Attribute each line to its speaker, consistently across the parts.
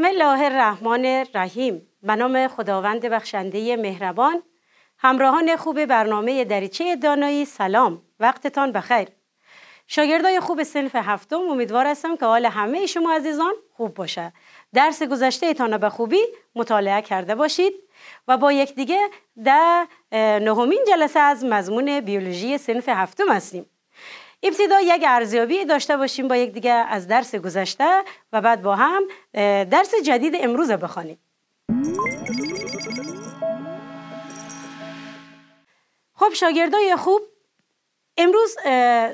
Speaker 1: بسم الله الرحمن الرحیم به نام خداوند بخشنده مهربان همراهان خوب برنامه دریچه دانایی سلام وقتتان بخیر شاگردای خوب سنف هفتم امیدوار هستم که حال همه شما عزیزان خوب باشه درس گذشته ایتانا به خوبی مطالعه کرده باشید و با یکدیگه در نهمین جلسه از مضمون بیولوژی سنف هفتم هستیم ابتدا یک ارزیابی داشته باشیم با یک دیگه از درس گذشته و بعد با هم درس جدید امروز بخوانیم خب شاگردای خوب امروز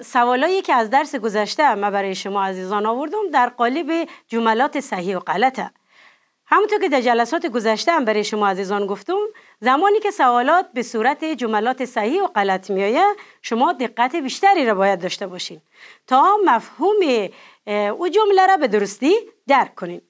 Speaker 1: سوالایی که از درس گذشته ما برای شما عزیزان آوردم در قالب جملات صحیح و غلطه همونطور که در جلسات گذشته هم برای شما عزیزان گفتم زمانی که سوالات به صورت جملات صحیح و غلط میآیه شما دقت بیشتری را باید داشته باشین تا مفهوم او جمله را به درستی درک کنین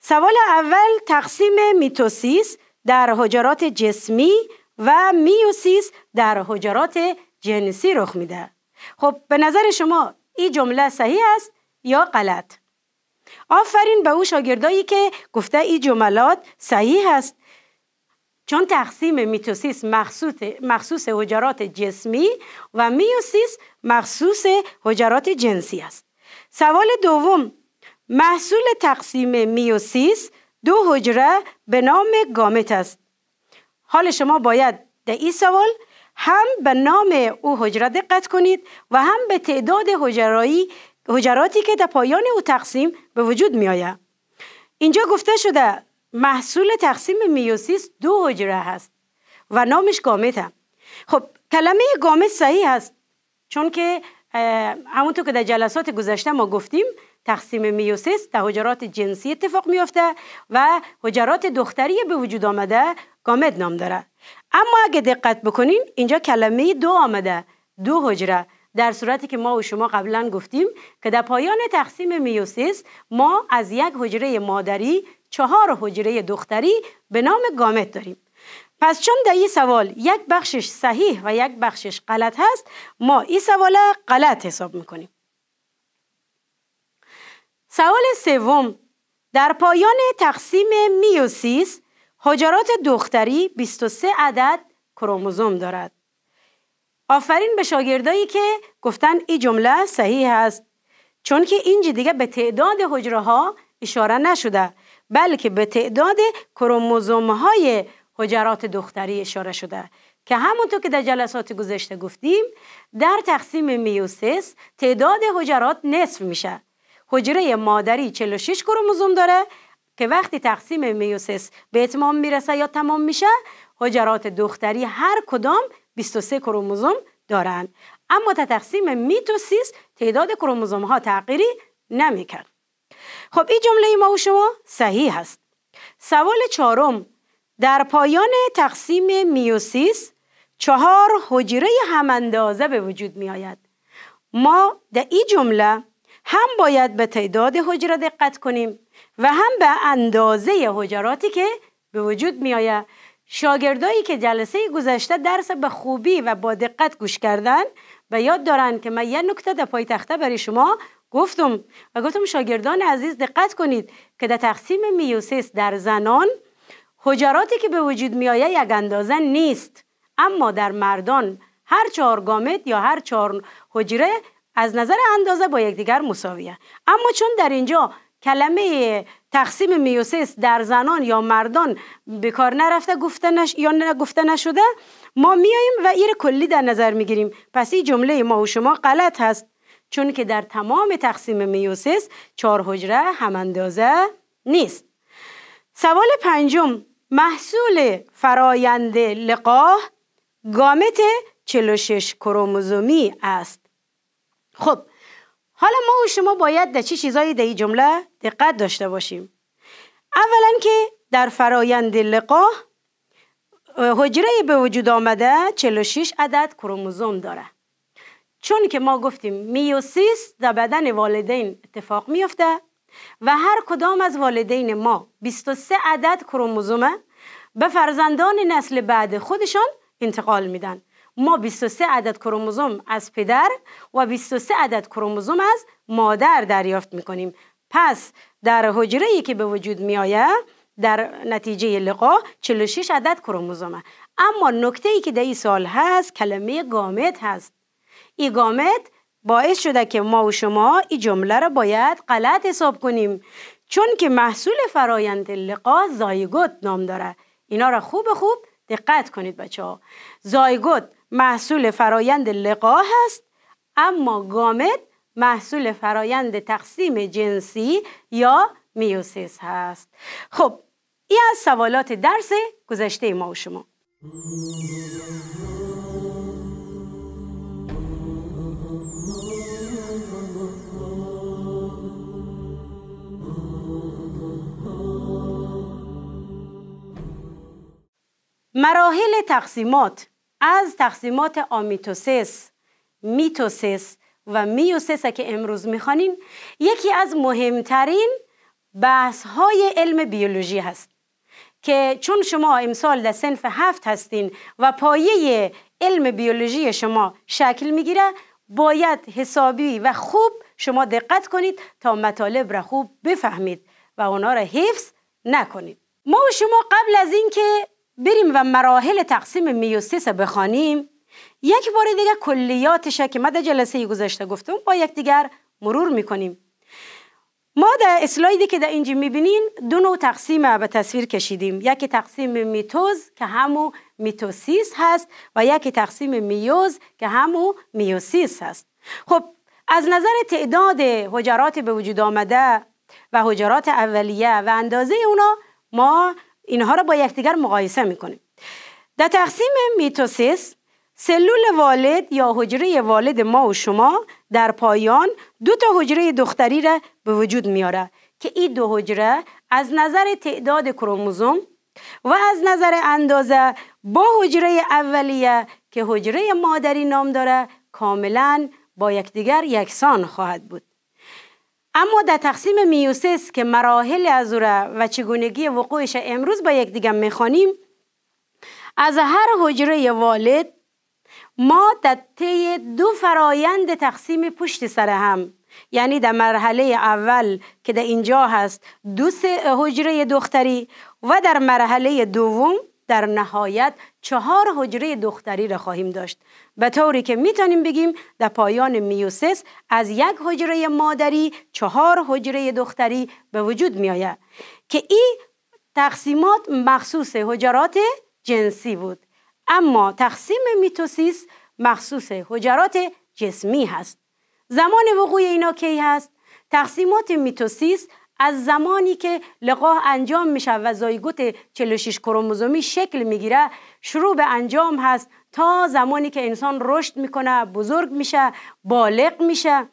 Speaker 1: سوال اول تقسیم میتوسیس در حجرات جسمی و میوسیس در حجرات جنسی رخ میده خب به نظر شما این جمله صحیح است یا غلط آفرین به او شاگردایی که گفته ای جملات صحیح است چون تقسیم میتوسیس مخصوص, مخصوص حجرات جسمی و میوسیس مخصوص حجرات جنسی است سوال دوم محصول تقسیم میوسیس دو حجره به نام گامت است حال شما باید در این سوال هم به نام او حجره دقت کنید و هم به تعداد حجرایی حجراتی که در پایان او تقسیم به وجود می آید اینجا گفته شده محصول تقسیم میوسیس دو حجره هست و نامش گامت هم. خب کلمه گامت صحیح هست چون که همونطور که در جلسات گذشته ما گفتیم تقسیم میوسیس در حجرات جنسی اتفاق میافته و حجرات دختری به وجود آمده گامت نام داره اما اگه دقت بکنین اینجا کلمه دو آمده دو حجره در صورتی که ما و شما قبلا گفتیم که در پایان تقسیم میوسیس ما از یک حجره مادری چهار حجره دختری به نام گامت داریم پس چون در این سوال یک بخشش صحیح و یک بخشش غلط هست ما این سوال غلط حساب میکنیم سوال سوم در پایان تقسیم میوسیس حجرات دختری 23 عدد کروموزوم دارد آفرین به شاگردایی که گفتن این جمله صحیح است چون که اینجا دیگه به تعداد حجره ها اشاره نشده بلکه به تعداد کروموزوم های حجرات دختری اشاره شده که همونطور که در جلسات گذشته گفتیم در تقسیم میوسیس تعداد حجرات نصف میشه حجره مادری 46 کروموزوم داره که وقتی تقسیم میوسیس به اتمام میرسه یا تمام میشه حجرات دختری هر کدام 23 کروموزوم دارند اما تقسیم میتوسیس تعداد کروموزوم ها تغییری نمیکرد خب این جمله ما و شما صحیح هست سوال چهارم در پایان تقسیم میوسیس چهار حجره هم اندازه به وجود می آید ما در این جمله هم باید به تعداد حجره دقت کنیم و هم به اندازه حجراتی که به وجود می آید شاگردایی که جلسه گذشته درس به خوبی و با دقت گوش کردن و یاد دارن که من یه نکته در پایتخته برای شما گفتم و گفتم شاگردان عزیز دقت کنید که در تقسیم میوسیس در زنان حجراتی که به وجود میآیه یک اندازه نیست اما در مردان هر چهار گامت یا هر چهار حجره از نظر اندازه با یکدیگر مساویه اما چون در اینجا کلمه تقسیم میوسیس در زنان یا مردان به کار نرفته گفته نش... یا گفته نشده ما میاییم و ایر کلی در نظر میگیریم پس این جمله ما و شما غلط هست چون که در تمام تقسیم میوسیس چهار حجره هم اندازه نیست سوال پنجم محصول فرایند لقاه گامت 46 کروموزومی است خب حالا ما و شما باید در چه چیزایی در این جمله دقت داشته باشیم اولا که در فرایند لقاه حجره به وجود آمده 46 عدد کروموزوم داره چون که ما گفتیم میوسیس در بدن والدین اتفاق میفته و هر کدام از والدین ما 23 عدد کروموزومه به فرزندان نسل بعد خودشان انتقال میدن ما 23 عدد کروموزوم از پدر و 23 عدد کروموزوم از مادر دریافت میکنیم پس در حجره که به وجود می در نتیجه لقا 46 عدد کروموزوم است. اما نکته ای که در این سال هست کلمه گامت هست این گامت باعث شده که ما و شما این جمله را باید غلط حساب کنیم چون که محصول فرایند لقا زایگوت نام داره اینا را خوب خوب دقت کنید بچه ها زایگوت محصول فرایند لقاح است اما گامت محصول فرایند تقسیم جنسی یا میوسیس هست خب این از سوالات درس گذشته ما و شما مراحل تقسیمات از تقسیمات آمیتوسیس میتوسیس و میوسیس که امروز میخوانیم یکی از مهمترین بحث های علم بیولوژی هست که چون شما امسال در سنف هفت هستین و پایه علم بیولوژی شما شکل میگیره باید حسابی و خوب شما دقت کنید تا مطالب را خوب بفهمید و اونا را حفظ نکنید ما و شما قبل از اینکه بریم و مراحل تقسیم میوسیس بخوانیم یک بار دیگه کلیاتش که ما در جلسه گذشته گفتم با یکدیگر مرور میکنیم ما در اسلایدی که در اینجا میبینین دو نوع تقسیم به تصویر کشیدیم یکی تقسیم میتوز که همو میتوسیس هست و یکی تقسیم میوز که همو میوسیس هست خب از نظر تعداد حجرات به وجود آمده و حجرات اولیه و اندازه اونا ما اینها را با یکدیگر مقایسه میکنیم در تقسیم میتوسیس سلول والد یا حجره والد ما و شما در پایان دو تا حجره دختری را به وجود میاره که این دو حجره از نظر تعداد کروموزوم و از نظر اندازه با حجره اولیه که حجره مادری نام داره کاملا با یکدیگر یکسان خواهد بود اما در تقسیم میوسیس که مراحل از و چگونگی وقوعش امروز با یکدیگر میخوانیم از هر حجره والد ما در طی دو فرایند تقسیم پشت سر هم یعنی در مرحله اول که در اینجا هست دو حجره دختری و در مرحله دوم در نهایت چهار حجره دختری را خواهیم داشت به طوری که میتونیم بگیم در پایان میوسس از یک حجره مادری چهار حجره دختری به وجود میآید که این تقسیمات مخصوص حجرات جنسی بود اما تقسیم میتوسیس مخصوص حجرات جسمی هست زمان وقوع اینا کی هست تقسیمات میتوسیس از زمانی که لقاح انجام میشه و زایگوت 46 کروموزومی شکل میگیره شروع به انجام هست تا زمانی که انسان رشد میکنه بزرگ میشه بالغ میشه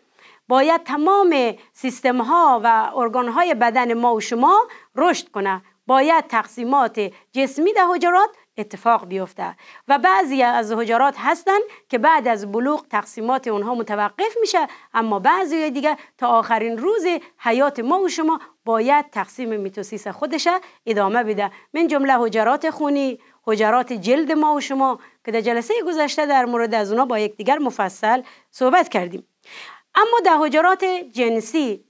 Speaker 1: باید تمام سیستم ها و ارگان های بدن ما و شما رشد کنه باید تقسیمات جسمی در حجرات اتفاق بیفته و بعضی از حجرات هستند که بعد از بلوغ تقسیمات اونها متوقف میشه اما بعضی دیگه تا آخرین روز حیات ما و شما باید تقسیم میتوسیس خودش ادامه بده من جمله حجرات خونی حجرات جلد ما و شما که در جلسه گذشته در مورد از اونا با یکدیگر مفصل صحبت کردیم اما در حجرات جنسی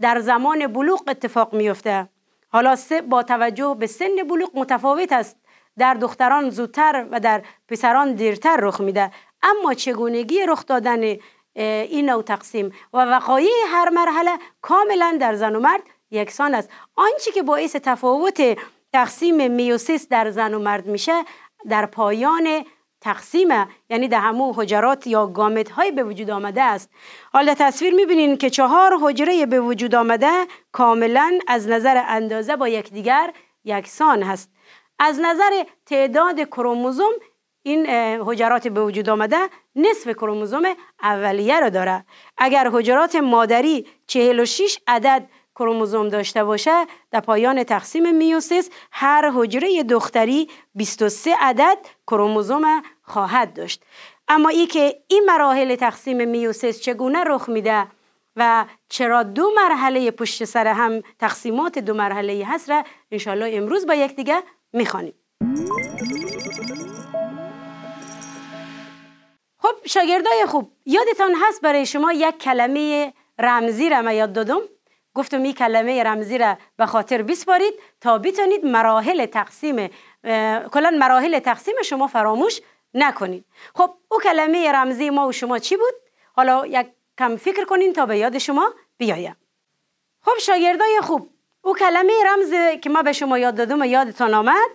Speaker 1: در زمان بلوغ اتفاق میفته حالا با توجه به سن بلوغ متفاوت است در دختران زودتر و در پسران دیرتر رخ میده اما چگونگی رخ دادن این نوع تقسیم و وقایع هر مرحله کاملا در زن و مرد یکسان است آنچه که باعث تفاوت تقسیم میوسیس در زن و مرد میشه در پایان تقسیم یعنی در همو حجرات یا گامت های به وجود آمده است حالا تصویر میبینین که چهار حجره به وجود آمده کاملا از نظر اندازه با یکدیگر یکسان هست از نظر تعداد کروموزوم این حجرات به وجود آمده نصف کروموزوم اولیه را داره اگر حجرات مادری 46 عدد کروموزوم داشته باشه در پایان تقسیم میوسیس هر حجره دختری 23 عدد کروموزوم خواهد داشت اما ای که این مراحل تقسیم میوسیس چگونه رخ میده و چرا دو مرحله پشت سر هم تقسیمات دو مرحله هست را انشالله امروز با یکدیگه میخوانیم خب شاگردای خوب یادتان هست برای شما یک کلمه رمزی را من یاد دادم گفتم این کلمه رمزی را به خاطر بسپارید تا بتونید مراحل تقسیم کلا مراحل تقسیم شما فراموش نکنید خب او کلمه رمزی ما و شما چی بود حالا یک کم فکر کنین تا به یاد شما بیایم خب شاگردای خوب او کلمه رمز که ما به شما یاد دادم و یادتان آمد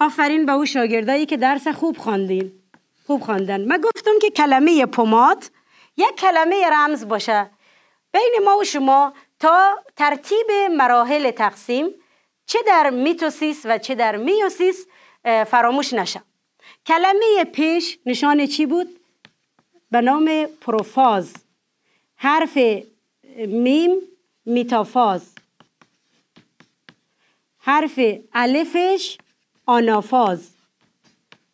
Speaker 1: آفرین به او شاگردایی که درس خوب خواندین خوب خواندن من گفتم که کلمه پومات یک کلمه رمز باشه بین ما و شما تا ترتیب مراحل تقسیم چه در میتوسیس و چه در میوسیس فراموش نشه کلمه پیش نشان چی بود؟ به نام پروفاز حرف میم میتافاز حرف الفش آنافاز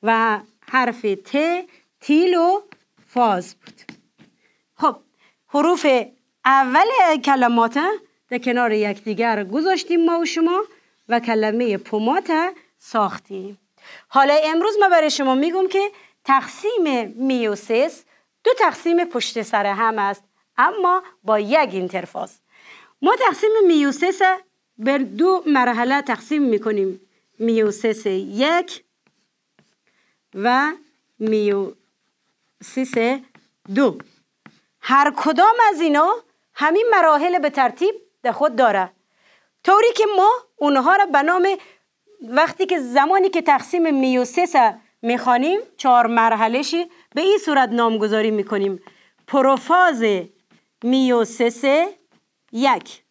Speaker 1: و حرف ت تیل و فاز بود خب حروف اول کلمات در کنار یکدیگر گذاشتیم ما و شما و کلمه پومات ساختیم حالا امروز ما برای شما میگم که تقسیم میوسیس دو تقسیم پشت سر هم است اما با یک اینترفاز ما تقسیم میوسیس به دو مرحله تقسیم میکنیم میوسیس یک و میوسیس دو هر کدام از اینا همین مراحل به ترتیب در خود داره طوری که ما اونها را به نام وقتی که زمانی که تقسیم میوسیس میخوانیم چهار شی به این صورت نامگذاری میکنیم پروفاز میوسیس یک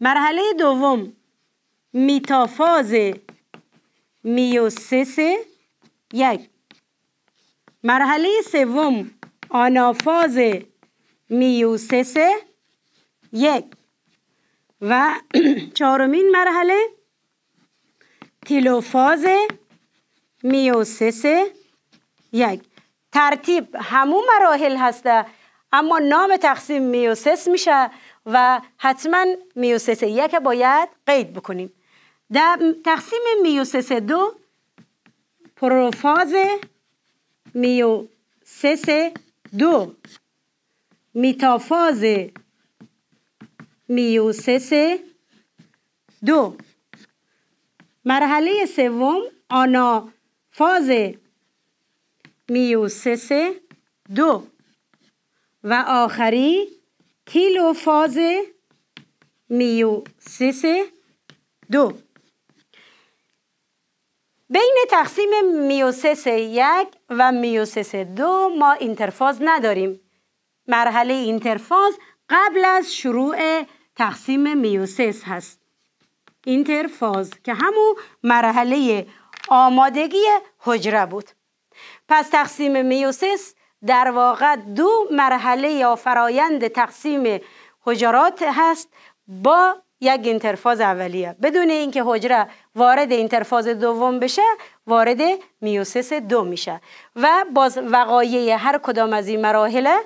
Speaker 1: مرحله دوم میتافاز میوسس یک مرحله سوم آنافاز میوسس یک و چهارمین مرحله تیلوفاز میوسس یک ترتیب همون مراحل هسته اما نام تقسیم میوسس میشه و حتما میوسس یک باید قید بکنیم در تقسیم میوسس دو پروفاز میوسس دو میتافاز میوسس دو مرحله سوم آنافاز میوسس دو و آخری تیلوفاز میوسیس دو بین تقسیم میوسس یک و میوسس دو ما اینترفاز نداریم مرحله اینترفاز قبل از شروع تقسیم میوسس هست اینترفاز که همو مرحله آمادگی حجره بود پس تقسیم میوسس، در واقع دو مرحله یا فرایند تقسیم حجرات هست با یک اینترفاز اولیه بدون اینکه حجره وارد اینترفاز دوم بشه وارد میوسس دو میشه و باز وقایع هر کدام از این مراحل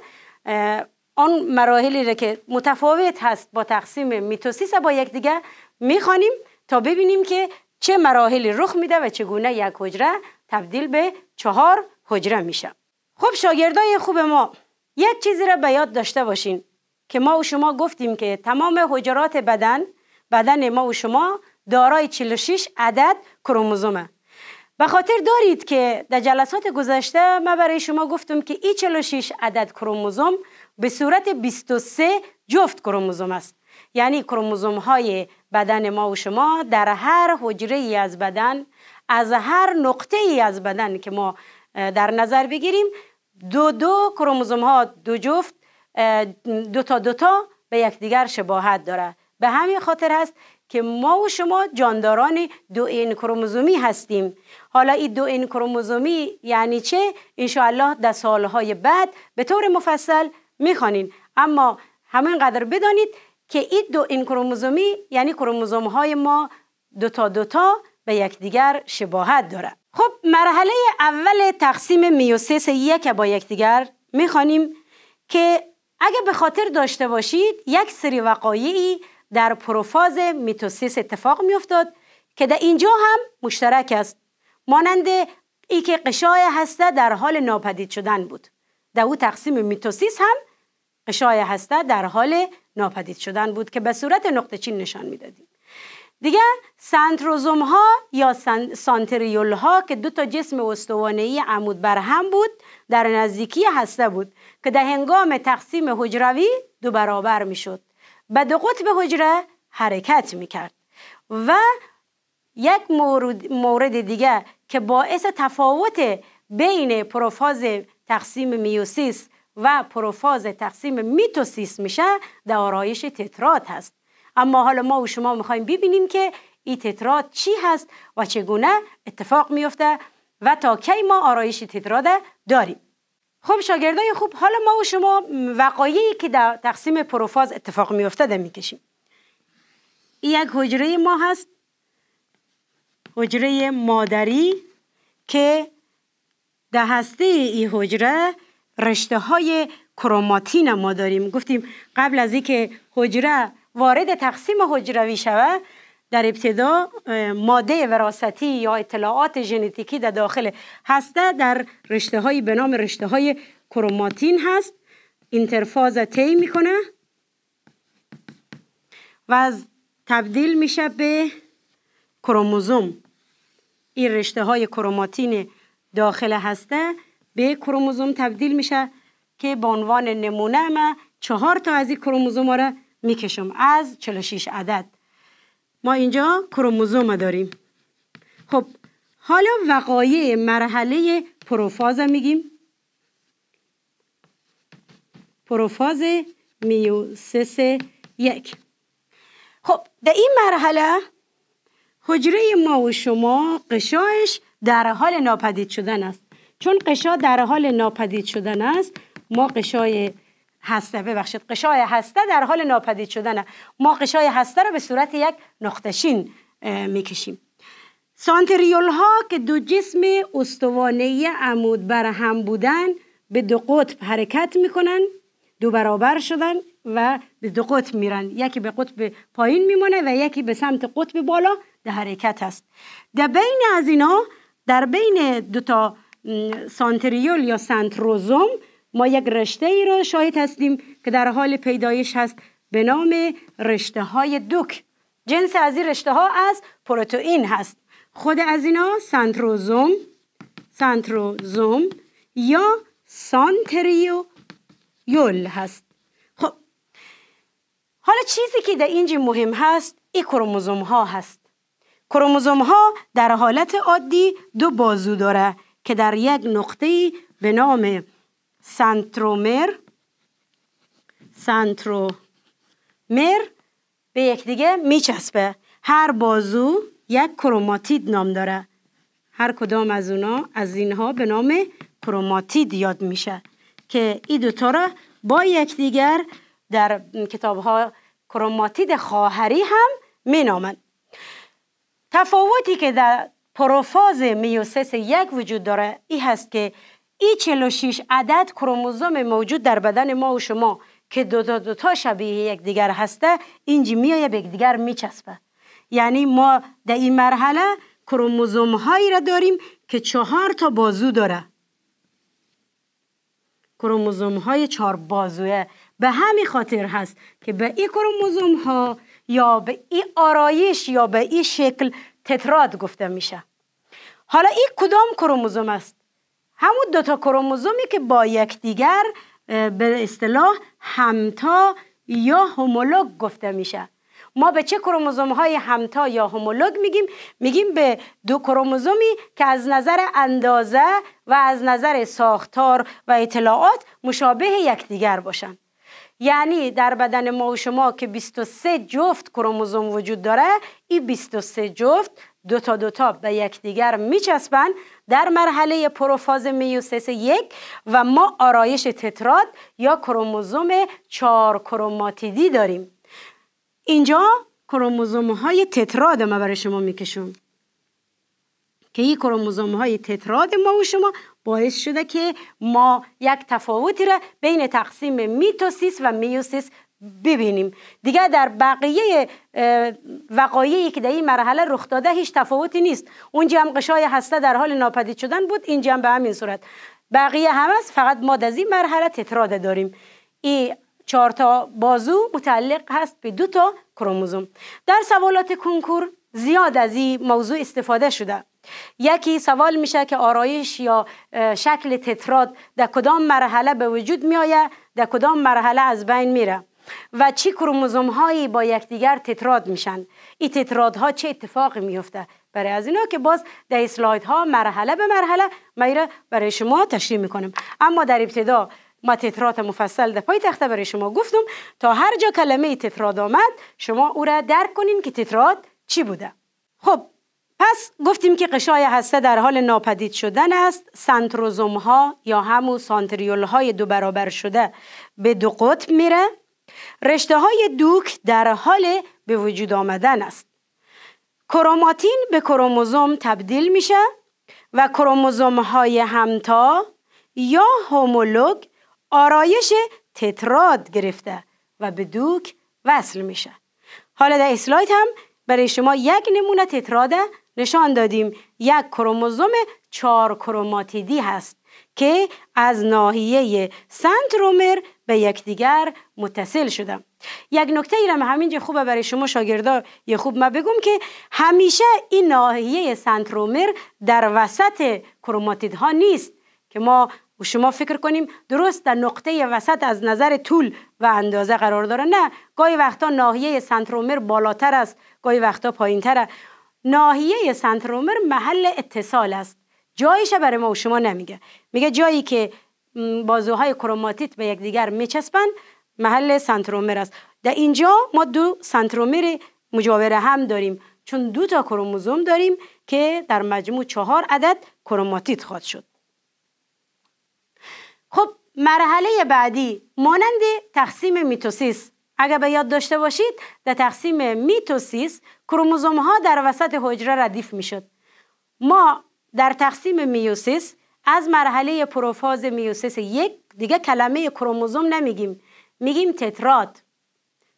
Speaker 1: آن مراحلی را که متفاوت هست با تقسیم میتوسیس با یکدیگر میخوانیم تا ببینیم که چه مراحلی رخ میده و چگونه یک حجره تبدیل به چهار حجره میشه خب شاگردای خوب ما یک چیزی را به یاد داشته باشین که ما و شما گفتیم که تمام حجرات بدن بدن ما و شما دارای 46 عدد کروموزومه به خاطر دارید که در جلسات گذشته ما برای شما گفتم که این 46 عدد کروموزوم به صورت 23 جفت کروموزوم است یعنی کروموزوم های بدن ما و شما در هر حجره ای از بدن از هر نقطه ای از بدن که ما در نظر بگیریم دو دو کروموزوم ها دو جفت دو تا دو تا به یکدیگر شباهت داره به همین خاطر هست که ما و شما جانداران دو این کروموزومی هستیم حالا این دو این یعنی چه انشاءالله در سالهای بعد به طور مفصل میخوانین اما همینقدر بدانید که این دو این کروموزومی یعنی کروموزوم های ما دوتا دوتا به یکدیگر شباهت داره خب مرحله اول تقسیم میوسیس یک با یکدیگر میخوانیم که اگه به خاطر داشته باشید یک سری وقایعی در پروفاز میتوسیس اتفاق میافتاد که در اینجا هم مشترک است مانند ای که قشای هسته در حال ناپدید شدن بود در او تقسیم میتوسیس هم قشای هسته در حال ناپدید شدن بود که به صورت نقطه چین نشان میدادیم دیگه سنتروزوم ها یا سانتریول ها که دو تا جسم استوانه ای عمود هم بود در نزدیکی هسته بود که در هنگام تقسیم حجروی دو برابر می شد به دو قطب حجره حرکت می کرد و یک مورد, دیگه که باعث تفاوت بین پروفاز تقسیم میوسیس و پروفاز تقسیم میتوسیس میشه در آرایش تترات هست اما حالا ما و شما میخوایم ببینیم که این تتراد چی هست و چگونه اتفاق میفته و تا کی ما آرایش تتراد داریم خب شاگردای خوب حالا ما و شما وقایعی که در تقسیم پروفاز اتفاق میفته ده میکشیم این یک حجره ما هست حجره مادری که در هسته این حجره رشته های کروماتین ما داریم گفتیم قبل از اینکه حجره وارد تقسیم حجروی شوه در ابتدا ماده وراستی یا اطلاعات ژنتیکی در داخل هسته در رشته های به نام رشته های کروماتین هست اینترفاز طی میکنه و از تبدیل میشه به کروموزوم این رشته های کروماتین داخل هسته به کروموزوم تبدیل میشه که به عنوان نمونه ما چهار تا از این کروموزوم را میکشم از 46 عدد ما اینجا کروموزوم داریم خب حالا وقایع مرحله پروفاز میگیم پروفاز میوسس یک خب در این مرحله حجره ما و شما قشایش در حال ناپدید شدن است چون قشا در حال ناپدید شدن است ما قشای هسته ببخشید قشای هسته در حال ناپدید شدن ما قشای هسته را به صورت یک نقطشین میکشیم سانتریول ها که دو جسم استوانه عمود بر هم بودن به دو قطب حرکت میکنن دو برابر شدن و به دو قطب میرن یکی به قطب پایین میمونه و یکی به سمت قطب بالا در حرکت هست در بین از اینا در بین دو تا سانتریول یا سنتروزوم ما یک رشته ای را شاهد هستیم که در حال پیدایش هست به نام رشته های دوک جنس از این رشته ها از پروتئین هست خود از اینا سنتروزوم سنتروزوم یا یول هست خب حالا چیزی که در اینجا مهم هست ای کروموزوم ها هست کروموزوم ها در حالت عادی دو بازو داره که در یک نقطه به نام سنترومر سنترومر به یکدیگه میچسبه هر بازو یک کروماتید نام داره هر کدام از اونا از اینها به نام کروماتید یاد میشه که این دوتا را با یکدیگر در کتاب ها کروماتید خواهری هم مینامند تفاوتی که در پروفاز میوسس یک وجود داره ای هست که ای 46 عدد کروموزوم موجود در بدن ما و شما که دو تا دو تا شبیه یک دیگر هسته اینج میایه به دیگر میچسبه یعنی ما در این مرحله کروموزوم هایی را داریم که چهار تا بازو داره کروموزوم های چهار بازوه به همین خاطر هست که به این کروموزوم ها یا به این آرایش یا به این شکل تتراد گفته میشه حالا این کدام کروموزوم است همون دوتا کروموزومی که با یکدیگر به اصطلاح همتا یا هومولوگ گفته میشه ما به چه کروموزوم های همتا یا هومولوگ میگیم میگیم به دو کروموزومی که از نظر اندازه و از نظر ساختار و اطلاعات مشابه یکدیگر باشن. یعنی در بدن ما و شما که 23 جفت کروموزوم وجود داره این 23 جفت دو دو دوتا به یکدیگر میچسبند در مرحله پروفاز میوسیس یک و ما آرایش تتراد یا کروموزوم چهار کروماتیدی داریم اینجا کروموزوم های تتراد ما برای شما میکشم که این کروموزوم های تتراد ما و شما باعث شده که ما یک تفاوتی را بین تقسیم میتوسیس و میوسیس ببینیم دیگر در بقیه وقایعی که در این مرحله رخ داده هیچ تفاوتی نیست اونجا هم قشای هسته در حال ناپدید شدن بود اینجا هم به همین صورت بقیه هم است فقط ما در این مرحله تتراده داریم این چهار تا بازو متعلق هست به دو تا کروموزوم در سوالات کنکور زیاد از این موضوع استفاده شده یکی سوال میشه که آرایش یا شکل تتراد در کدام مرحله به وجود میآید در کدام مرحله از بین میره و چی کروموزوم هایی با یکدیگر تتراد میشن این ها چه اتفاقی میفته برای از اینا که باز در اسلاید ها مرحله به مرحله میرا برای شما تشریح میکنم اما در ابتدا ما تترات مفصل در پای تخته برای شما گفتم تا هر جا کلمه تتراد آمد شما او را درک کنین که تتراد چی بوده خب پس گفتیم که قشای هسته در حال ناپدید شدن است سنتروزوم ها یا همو سانتریول های دو برابر شده به دو قطب میره رشته های دوک در حال به وجود آمدن است. کروماتین به کروموزوم تبدیل میشه و کروموزوم های همتا یا هومولوگ آرایش تتراد گرفته و به دوک وصل میشه. حالا در اسلاید هم برای شما یک نمونه تتراده نشان دادیم یک کروموزوم چار کروماتیدی هست که از ناحیه سنترومر به یکدیگر متصل شده. یک نکته ای هم همینجا خوبه برای شما شاگردا یه خوب ما بگم که همیشه این ناحیه سنترومر در وسط کروماتیدها نیست که ما و شما فکر کنیم درست در نقطه وسط از نظر طول و اندازه قرار داره نه گاهی وقتا ناحیه سنترومر بالاتر است گاهی وقتا پایینتر ناحیه سنترومر محل اتصال است جایش برای ما و شما نمیگه میگه جایی که بازوهای کروماتیت به یکدیگر میچسبند محل سنترومر است در اینجا ما دو سنترومر مجاور هم داریم چون دو تا کروموزوم داریم که در مجموع چهار عدد کروماتیت خواد شد خب مرحله بعدی مانند تقسیم میتوسیس اگر به یاد داشته باشید در تقسیم میتوسیس کروموزوم ها در وسط حجره ردیف میشد ما در تقسیم میوسیس از مرحله پروفاز میوسس یک دیگه کلمه کروموزوم نمیگیم میگیم تتراد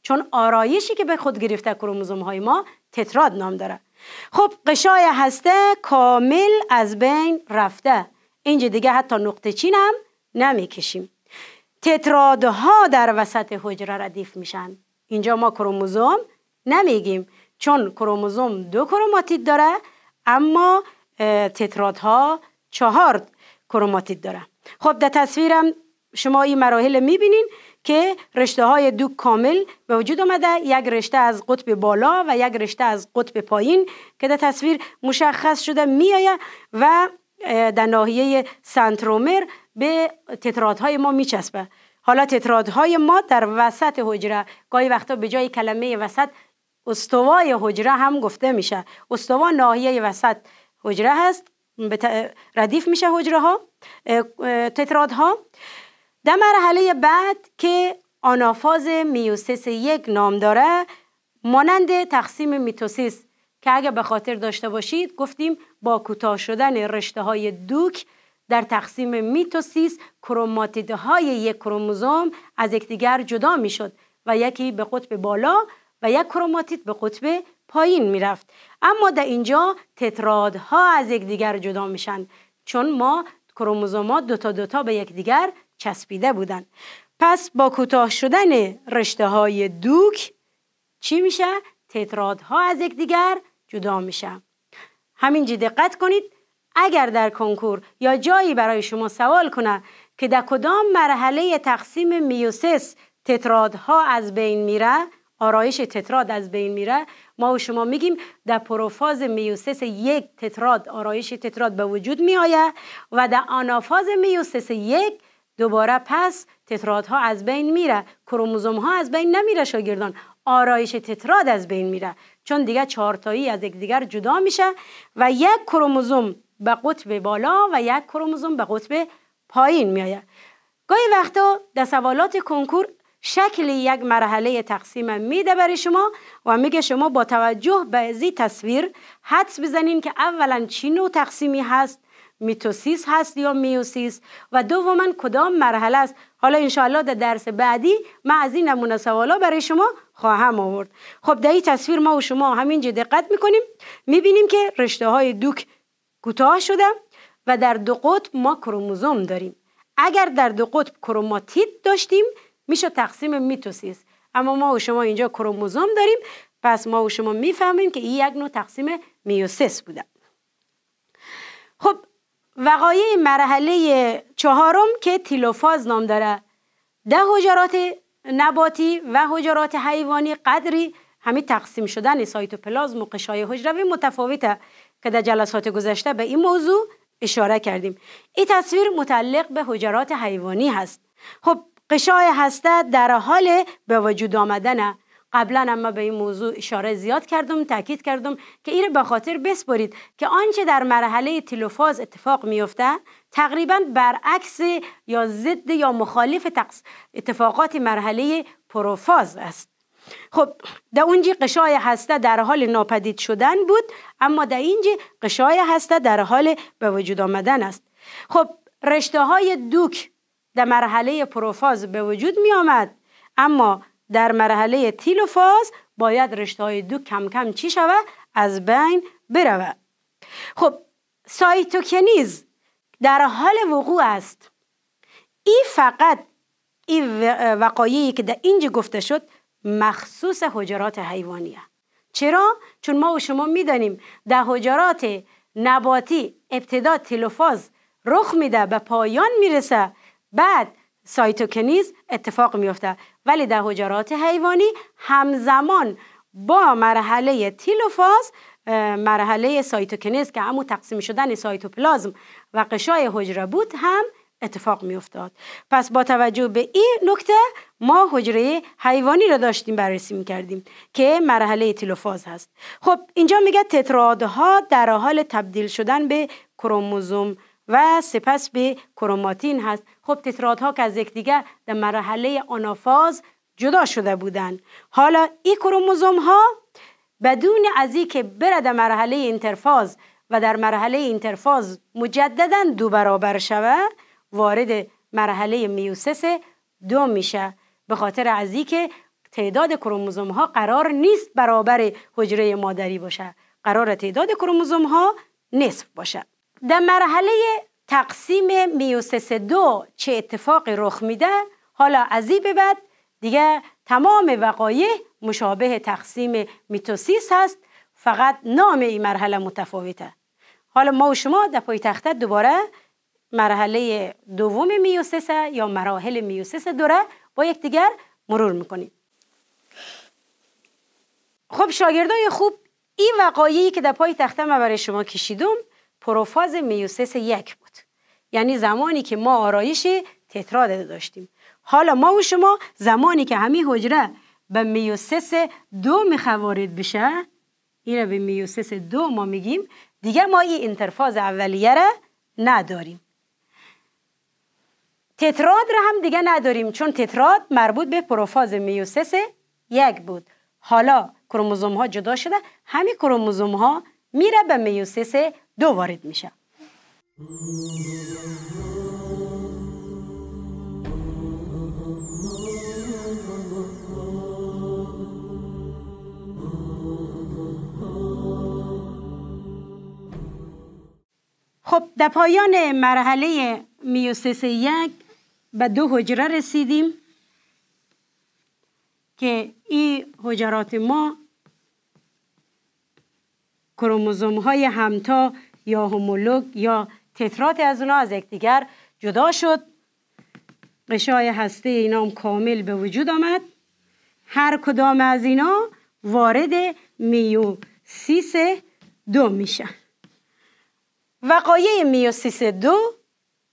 Speaker 1: چون آرایشی که به خود گرفته کروموزوم های ما تتراد نام داره خب قشای هسته کامل از بین رفته اینجا دیگه حتی نقطه چین هم نمیکشیم تترادها در وسط حجره ردیف میشن اینجا ما کروموزوم نمیگیم چون کروموزوم دو کروماتید داره اما تترادها چهار کروماتید داره خب در تصویرم شما این مراحل میبینین که رشته های دو کامل به وجود آمده یک رشته از قطب بالا و یک رشته از قطب پایین که در تصویر مشخص شده میآید و در ناحیه سنترومر به تترادهای ما میچسبه حالا های ما در وسط حجره گاهی وقتا به جای کلمه وسط استوای حجره هم گفته میشه استوا ناحیه وسط حجره هست ردیف میشه حجره ها تتراد ها در مرحله بعد که آنافاز میوسیس یک نام داره مانند تقسیم میتوسیس که اگر به خاطر داشته باشید گفتیم با کوتاه شدن رشته های دوک در تقسیم میتوسیس های یک کروموزوم از یکدیگر جدا میشد و یکی به قطب بالا و یک کروماتید به قطب پایین میرفت اما در اینجا تترادها از یکدیگر جدا میشن چون ما کروموزوما دوتا دوتا به یکدیگر چسبیده بودن پس با کوتاه شدن رشته های دوک چی میشه؟ تترادها از یکدیگر جدا میشه همینجا دقت کنید اگر در کنکور یا جایی برای شما سوال کنه که در کدام مرحله تقسیم میوسس تترادها از بین میره آرایش تتراد از بین میره ما و شما میگیم در پروفاز میوسس یک تتراد آرایش تتراد به وجود آید و در آنافاز میوسس یک دوباره پس تتراد ها از بین میره کروموزوم ها از بین نمیره شاگردان آرایش تتراد از بین میره چون دیگه چهارتایی از یکدیگر جدا میشه و یک کروموزوم به قطب بالا و یک کروموزوم به قطب پایین میآید گاهی وقتا در سوالات کنکور شکل یک مرحله تقسیم میده برای شما و میگه شما با توجه به این تصویر حدس بزنین که اولا چی نوع تقسیمی هست میتوسیس هست یا میوسیس و دوما کدام مرحله است حالا انشاءالله در درس بعدی ما از این نمونه سوالا برای شما خواهم آورد خب در این تصویر ما و شما همینجا دقت میکنیم میبینیم که رشته های دوک کوتاه شده و در دو قطب ما کروموزوم داریم اگر در دو قطب کروماتید داشتیم میشه تقسیم میتوسیس اما ما و شما اینجا کروموزوم داریم پس ما و شما میفهمیم که این یک نوع تقسیم میوسیس بوده خب وقایع مرحله چهارم که تیلوفاز نام داره ده حجرات نباتی و حجرات حیوانی قدری همین تقسیم شدن سایتوپلازم و قشای حجروی متفاوته که در جلسات گذشته به این موضوع اشاره کردیم این تصویر متعلق به حجرات حیوانی هست خب قشای هسته در حال به وجود آمدنه قبلا هم به این موضوع اشاره زیاد کردم تاکید کردم که این به خاطر بسپرید که آنچه در مرحله تلوفاز اتفاق میفته تقریبا برعکس یا ضد یا مخالف اتفاقات مرحله پروفاز است خب در اونجی قشای هسته در حال ناپدید شدن بود اما در اینجی قشای هسته در حال به وجود آمدن است خب رشته های دوک در مرحله پروفاز به وجود می آمد اما در مرحله تیلوفاز باید رشته های دو کم کم چی شود از بین برود خب سایتوکنیز در حال وقوع است این فقط این وقایعی که در اینجا گفته شد مخصوص حجرات حیوانیه چرا؟ چون ما و شما میدانیم در حجرات نباتی ابتدا تیلوفاز رخ میده به پایان میرسه بعد سایتوکنیز اتفاق میفته ولی در حجرات حیوانی همزمان با مرحله تیلوفاز مرحله سایتوکنیز که همو تقسیم شدن سایتوپلازم و قشای حجره بود هم اتفاق می افتاد. پس با توجه به این نکته ما حجره حیوانی را داشتیم بررسی میکردیم کردیم که مرحله تیلوفاز هست خب اینجا میگه تترادها در حال تبدیل شدن به کروموزوم و سپس به کروماتین هست خب ها که از یکدیگر در مرحله آنافاز جدا شده بودن حالا این کروموزوم ها بدون از که بره در مرحله اینترفاز و در مرحله اینترفاز مجددا دو برابر شوه وارد مرحله میوسس دو میشه به خاطر از که تعداد کروموزوم ها قرار نیست برابر حجره مادری باشه قرار تعداد کروموزوم ها نصف باشه در مرحله تقسیم میوسس دو چه اتفاقی رخ میده حالا از این به بعد دیگه تمام وقایع مشابه تقسیم میتوسیس هست فقط نام این مرحله متفاوته حالا ما و شما در پای تخته دوباره مرحله دوم میوسس یا مراحل میوسس دوره با یکدیگر مرور میکنیم خب شاگردای خوب این وقایعی که در پای تخته ما برای شما کشیدم پروفاز میوسس یک بود یعنی زمانی که ما آرایش تتراد داشتیم حالا ما و شما زمانی که همین حجره به میوسس دو میخوارید بشه این رو به میوسس دو ما میگیم دیگه ما این انترفاز اولیه را نداریم تتراد را هم دیگه نداریم چون تتراد مربوط به پروفاز میوسس یک بود حالا کروموزوم ها جدا شده همین کروموزوم ها میره به میوسس دو وارد میشه خب در پایان مرحله میوسیس یک به دو حجره رسیدیم که این حجرات ما کروموزوم های همتا یا هومولوگ یا تترات از اونا از یکدیگر جدا شد غشای هسته اینا هم کامل به وجود آمد هر کدام از اینا وارد میوسیس دو میشن وقایع میوسیس دو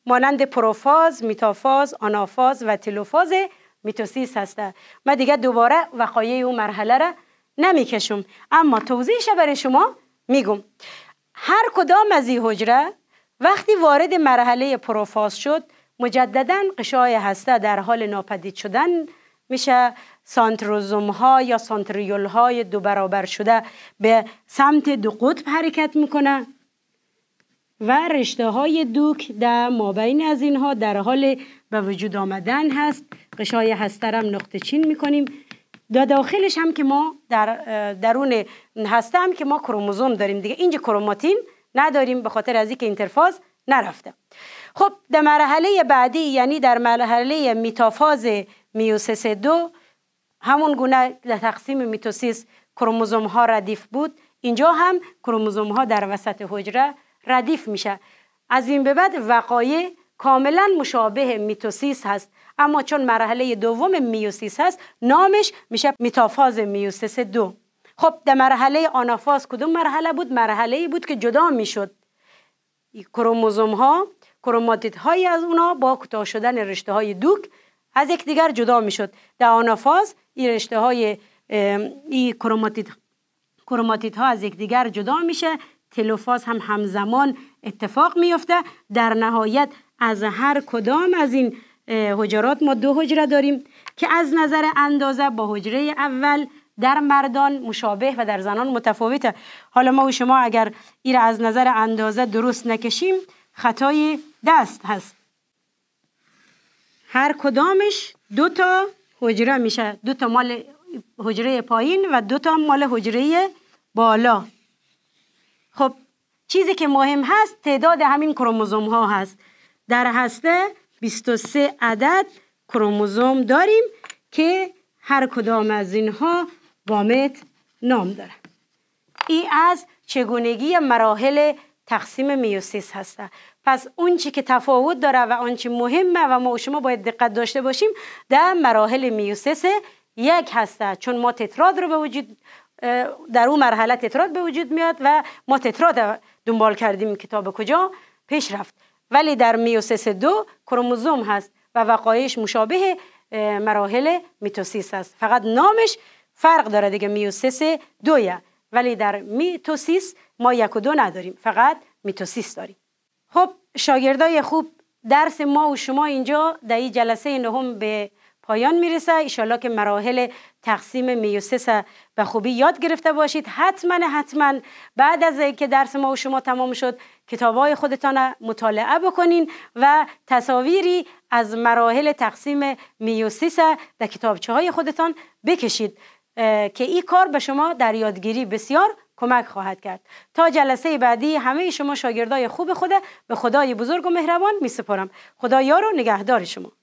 Speaker 1: مانند پروفاز، میتافاز، آنافاز و تلوفاز میتوسیس هسته من دیگه دوباره وقایع اون مرحله را نمیکشم اما توضیحش برای شما میگم هر کدام از این حجره وقتی وارد مرحله پروفاز شد مجددا قشای هسته در حال ناپدید شدن میشه سانتروزوم ها یا سانتریول های دو برابر شده به سمت دو قطب حرکت میکنه و رشته های دوک در مابین از اینها در حال به وجود آمدن هست قشای هسته هم نقطه چین میکنیم در داخلش هم که ما در درون هسته که ما کروموزوم داریم دیگه اینجا کروماتین نداریم به خاطر از اینکه اینترفاز نرفته خب در مرحله بعدی یعنی در مرحله میتافاز میوسس دو همون گونه در تقسیم میتوسیس کروموزوم ها ردیف بود اینجا هم کروموزوم ها در وسط حجره ردیف میشه از این به بعد وقایع کاملا مشابه میتوسیس هست اما چون مرحله دوم میوسیس هست نامش میشه میتافاز میوسیس دو خب در مرحله آنافاز کدوم مرحله بود مرحله ای بود که جدا میشد کروموزوم ها کروماتید های از اونا با کوتاه شدن رشته های دوک از یکدیگر جدا میشد در آنافاز این رشته های ای کروماتید کروماتیت ها از یکدیگر جدا میشه تلوفاز هم همزمان اتفاق میفته در نهایت از هر کدام از این حجرات ما دو حجره داریم که از نظر اندازه با حجره اول در مردان مشابه و در زنان متفاوته حالا ما و شما اگر این را از نظر اندازه درست نکشیم خطای دست هست هر کدامش دو تا حجره میشه دو تا مال حجره پایین و دو تا مال حجره بالا خب چیزی که مهم هست تعداد همین کروموزوم ها هست در هسته 23 عدد کروموزوم داریم که هر کدام از اینها بامت نام داره. ای از چگونگی مراحل تقسیم میوسیس هسته پس اون چی که تفاوت داره و چی مهمه و ما و شما باید دقت داشته باشیم در مراحل میوسیس یک هسته چون ما تتراد رو به وجود در اون مرحله تتراد به وجود میاد و ما تتراد دنبال کردیم کتاب کجا پیش رفت ولی در میوسیس دو کروموزوم هست و وقایش مشابه مراحل میتوسیس است فقط نامش فرق داره دیگه میوسیس دویه ولی در میتوسیس ما یک و دو نداریم فقط میتوسیس داریم خب شاگردای خوب درس ما و شما اینجا در این جلسه نهم به پایان میرسه ایشالا که مراحل تقسیم میوسس به خوبی یاد گرفته باشید حتما حتما بعد از که درس ما و شما تمام شد کتابای خودتان مطالعه بکنین و تصاویری از مراحل تقسیم میوسیس در کتابچه های خودتان بکشید که این کار به شما در یادگیری بسیار کمک خواهد کرد تا جلسه بعدی همه شما شاگردای خوب خوده به خدای بزرگ و مهربان می سپارم خدا و نگهدار شما